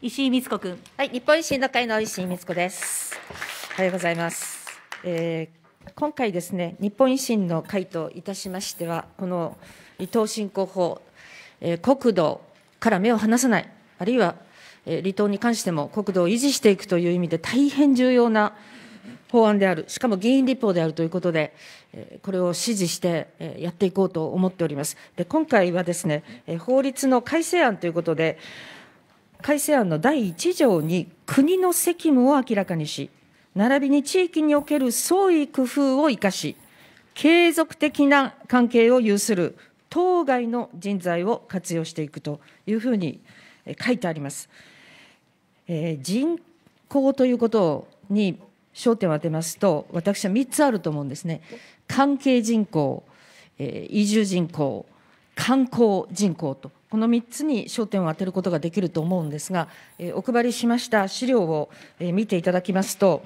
石井光子君。はい、日本維新の会の石井光子です。おはようございます。えー、今回ですね、日本維新の会といたしましては、この離島振興法、えー、国土から目を離さない、あるいは、えー、離島に関しても国土を維持していくという意味で大変重要な法案である、しかも議員立法であるということで、これを支持してやっていこうと思っております。で今回はですね、法律の改正案ということで、改正案の第1条に国の責務を明らかにし、並びに地域における創意工夫を生かし、継続的な関係を有する当該の人材を活用していくというふうに書いてあります。えー、人口ということに焦点を当てますと、私は3つあると思うんですね。関係人口、えー、移住人口、観光人口とこの3つに焦点を当てることができると思うんですが、お配りしました資料を、見ていただきますと、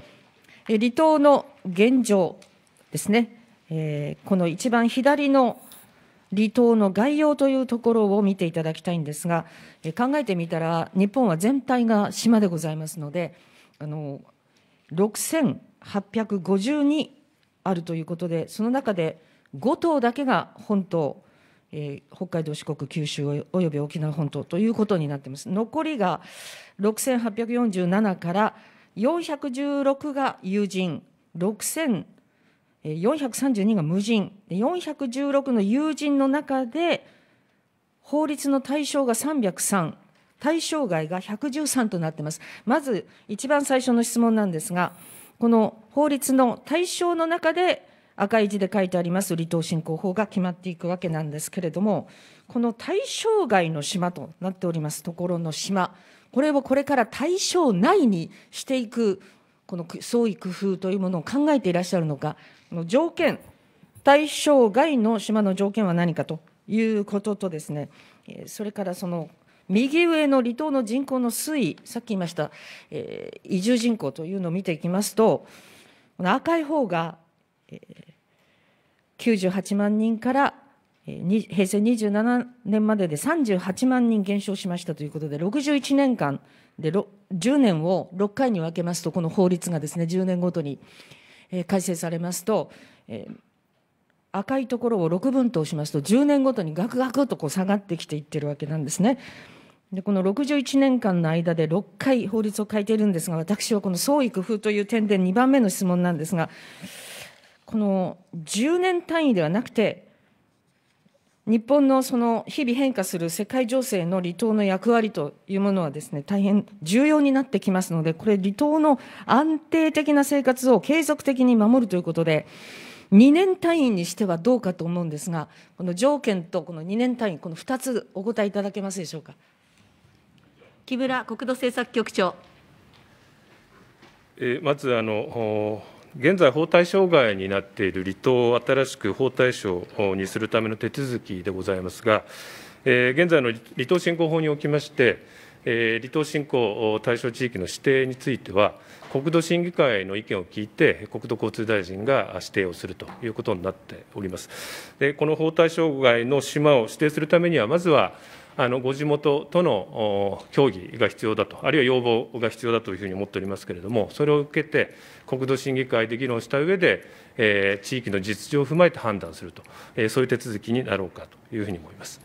離島の現状ですね、この一番左の離島の概要というところを見ていただきたいんですが、考えてみたら、日本は全体が島でございますので、6852あるということで、その中で5島だけが本島えー、北海道四国九州および沖縄本島ということになっています残りが6847から416が友人6432が無人416の友人の中で法律の対象が303対象外が113となっていますまず一番最初の質問なんですがこの法律の対象の中で赤い字で書いてあります離島振興法が決まっていくわけなんですけれども、この対象外の島となっております、ところの島、これをこれから対象内にしていく、この創意工夫というものを考えていらっしゃるのか、の条件、対象外の島の条件は何かということとですね、それからその右上の離島の人口の推移、さっき言いました、えー、移住人口というのを見ていきますと、この赤い方が98万人から平成27年までで38万人減少しましたということで、61年間で10年を6回に分けますと、この法律がですね、10年ごとに改正されますと、赤いところを6分としますと、10年ごとにガクガクとこう下がってきていってるわけなんですね。でこの61年間の間で6回法律を変えているんですが、私はこの創意工夫という点で2番目の質問なんですが、この10年単位ではなくて、日本のその日々変化する世界情勢の離島の役割というものはですね、大変重要になってきますので、これ離島の安定的な生活を継続的に守るということで、2年単位にしてはどうかと思うんですが、この条件とこの2年単位、この2つお答えいただけますでしょうか。木村国土政策局長。えまずあの現在、法対象外になっている離島を新しく法対象にするための手続きでございますが、えー、現在の離島振興法におきまして、えー、離島振興対象地域の指定については、国土審議会の意見を聞いて、国土交通大臣が指定をするということになっております。でこの法対象外の島を指定するためには、まずはあのご地元との協議が必要だと、あるいは要望が必要だというふうに思っておりますけれども、それを受けて、国土審議会で議論した上で、えー、地域の実情を踏まえて判断すると、えー、そういう手続きになろうかというふうに思います。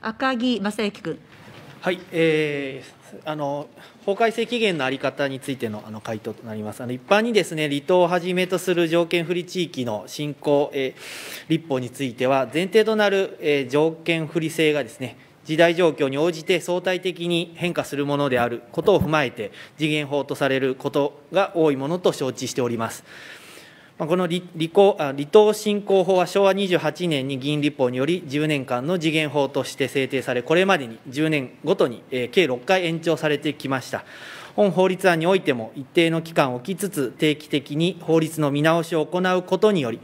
赤木正幸君。はい、えー、あの法改正期限の在り方についてのあの回答となります。あの一般にですね離島をはじめとする条件不利地域の振興、えー、立法については前提となる、えー、条件不利性がですね時代状況に応じて相対的に変化するものであることを踏まえて次元法とされることが多いものと承知しております。この離離島振興法は昭和28年に議員立法により10年間の次元法として制定され、これまでに10年ごとに計6回延長されてきました。本法律案においても一定の期間を置きつつ定期的に法律の見直しを行うことにより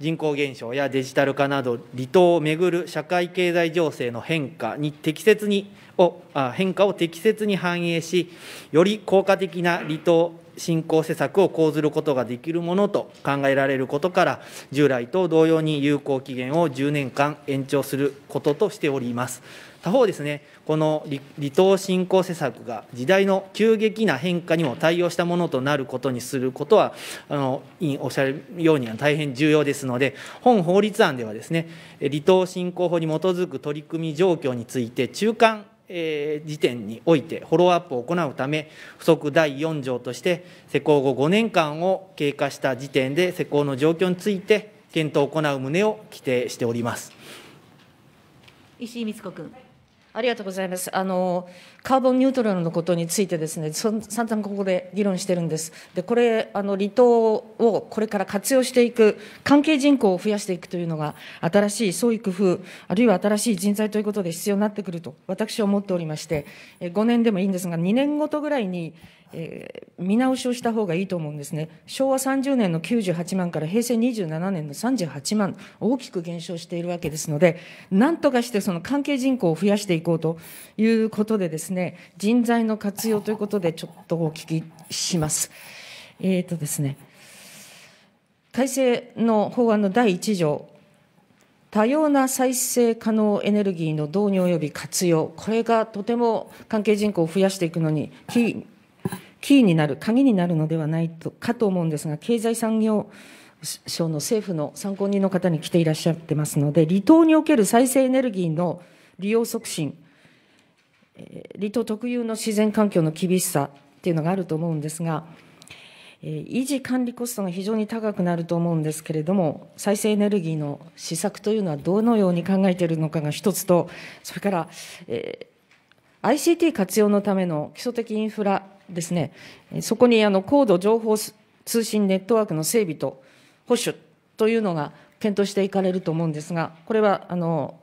人口減少やデジタル化など離島をめぐる社会経済情勢の変化に適切にを変化を適切に反映しより効果的な離島振興施策を講ずることができるものと考えられることから、従来と同様に有効期限を10年間延長することとしております。他方ですね、この離島振興施策が時代の急激な変化にも対応したものとなることにすることは、あの委員おっしゃるようには大変重要ですので、本法律案ではですね、離島振興法に基づく取り組み状況について、中間えー、時点においてフォローアップを行うため、不則第4条として、施行後5年間を経過した時点で施工の状況について検討を行う旨を規定しております。石井光子君ありがとうございます。あのカーボンニュートラルのことについてですねさんざんここで議論してるんですでこれあの離島をこれから活用していく関係人口を増やしていくというのが新しい創意工夫あるいは新しい人材ということで必要になってくると私は思っておりまして5年でもいいんですが2年ごとぐらいにえー、見直しをした方がいいと思うんですね。昭和30年の98万から平成27年の38万、大きく減少しているわけですので、なんとかしてその関係人口を増やしていこうということでですねですね、人材の活用ということでちょっとお聞きします。えっ、ー、とですね、改正の法案の第1条、多様な再生可能エネルギーの導入及び活用、これがとても関係人口を増やしていくのにキー、キーになる、鍵になるのではないとかと思うんですが、経済産業省の政府の参考人の方に来ていらっしゃってますので、離島における再生エネルギーの利用促進、離島特有の自然環境の厳しさっていうのがあると思うんですが、維持管理コストが非常に高くなると思うんですけれども、再生エネルギーの施策というのはどのように考えているのかが一つと、それから、えー、ICT 活用のための基礎的インフラですね、そこにあの高度情報通信ネットワークの整備と保守というのが検討していかれると思うんですが、これはあの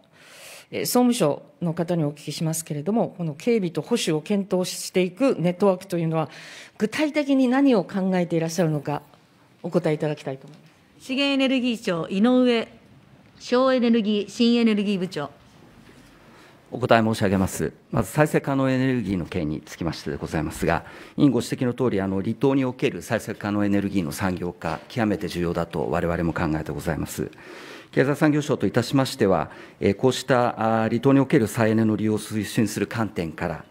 総務省の方にお聞きしますけれども、この警備と保守を検討していくネットワークというのは、具体的に何を考えていらっしゃるのか、お答えいただきたいと思います資源エネルギー庁、井上省エネルギー・新エネルギー部長。お答え申し上げます。まず再生可能エネルギーの件につきましてでございますが、委員ご指摘のとおり、あの離島における再生可能エネルギーの産業化、極めて重要だと我々も考えてございます。経済産業省といたしましては、こうした離島における再エネの利用を推進する観点から、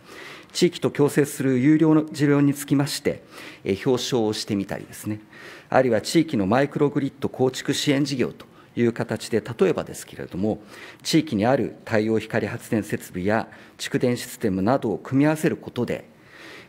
地域と共生する有料の事業につきまして、表彰をしてみたりですね、あるいは地域のマイクログリッド構築支援事業という形で、例えばですけれども、地域にある太陽光発電設備や蓄電システムなどを組み合わせることで、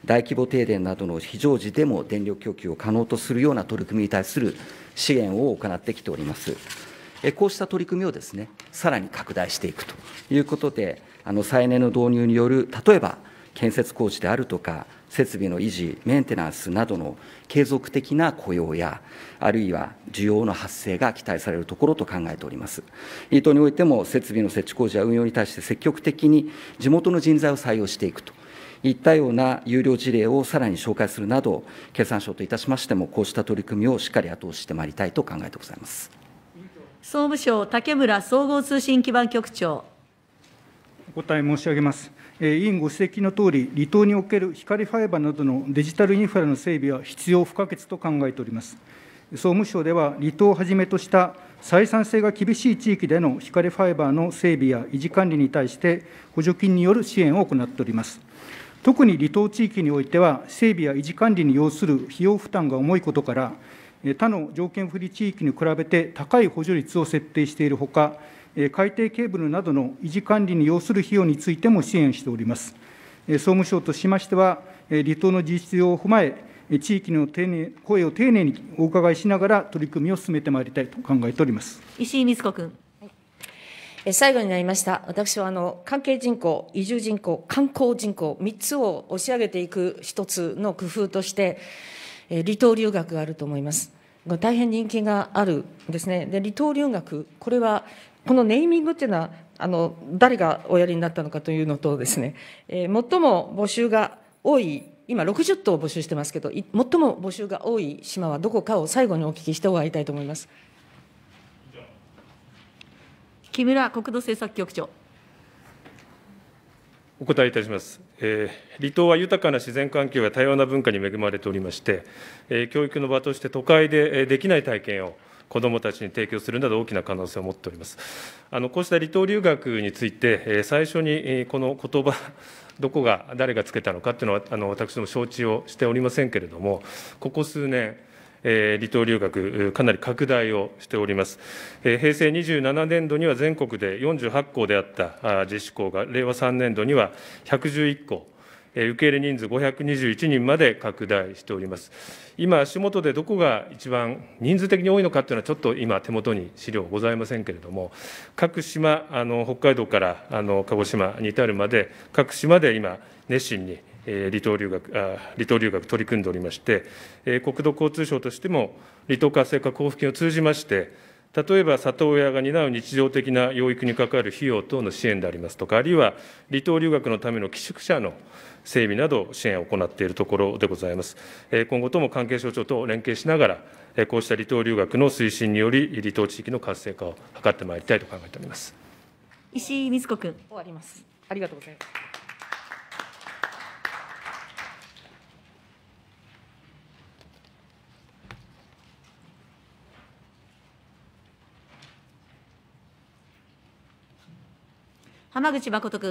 大規模停電などの非常時でも電力供給を可能とするような取り組みに対する支援を行ってきております。こうした取り組みをですね、さらに拡大していくということで、あの再エネの導入による、例えば建設工事であるとか、設備の維持、メンテナンスなどの継続的な雇用や、あるいは需要の発生が期待されるところと考えております。伊藤においても、設備の設置工事や運用に対して積極的に地元の人材を採用していくと。いったような優良事例をさらに紹介するなど、経産省といたしましても、こうした取り組みをしっかり後押ししてまいりたいと考えてございます。総務省竹村総合通信基盤局長。お答え申し上げます。委員ご指摘のとおり、離島における光ファイバーなどのデジタルインフラの整備は必要不可欠と考えております。総務省では、離島をはじめとした採算性が厳しい地域での光ファイバーの整備や維持管理に対して、補助金による支援を行っております。特に離島地域においては、整備や維持管理に要する費用負担が重いことから、他の条件不利地域に比べて高い補助率を設定しているほか、海底ケーブルなどの維持管理に要する費用についても支援しております。総務省としましては、離島の実情を踏まえ、地域の丁寧声を丁寧にお伺いしながら、取り組みを進めてまいりたいと考えております石井瑞子君。最後になりました、私はあの関係人口、移住人口、観光人口、3つを押し上げていく一つの工夫として、離島留学があると思います。が大変人気があるんですね。で離島留学これはこのネーミングっていうのはあの誰がおやりになったのかというのとですね、えー、最も募集が多い今60頭募集してますけど最も募集が多い島はどこかを最後にお聞きして終わりたいと思います。木村国土政策局長お答えいたします、えー、離島は豊かな自然環境や多様な文化に恵まれておりまして、えー、教育の場として都会でできない体験を子どもたちに提供するなど大きな可能性を持っておりますあのこうした離島留学について、えー、最初にこの言葉どこが誰がつけたのかっていうのはあの私ども承知をしておりませんけれどもここ数年え離島留学、かなり拡大をしております。え平成27年度には全国で48校であった実施校が、令和3年度には111校。受け入れ人数521人まで拡大しております。今、足元でどこが一番人数的に多いのかというのは、ちょっと今、手元に資料ございませんけれども、各島、あの北海道からあの鹿児島に至るまで、各島で今、熱心に離島留学あ離島留学取り組んでおりまして、え国土交通省としても離島活性化交付金を通じまして例えば里親が担う日常的な養育に関わる費用等の支援でありますとかあるいは離島留学のための寄宿舎の整備など支援を行っているところでございます今後とも関係省庁と連携しながらこうした離島留学の推進により離島地域の活性化を図ってまいりたいと考えております石井瑞子君終わりますありがとうございます浜口誠君。